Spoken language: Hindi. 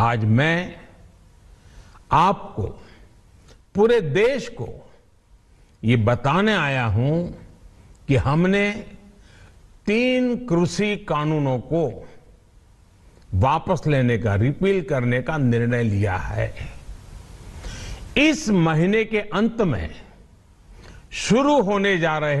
आज मैं आपको पूरे देश को ये बताने आया हूं कि हमने तीन कृषि कानूनों को वापस लेने का रिपील करने का निर्णय लिया है इस महीने के अंत में शुरू होने जा रहे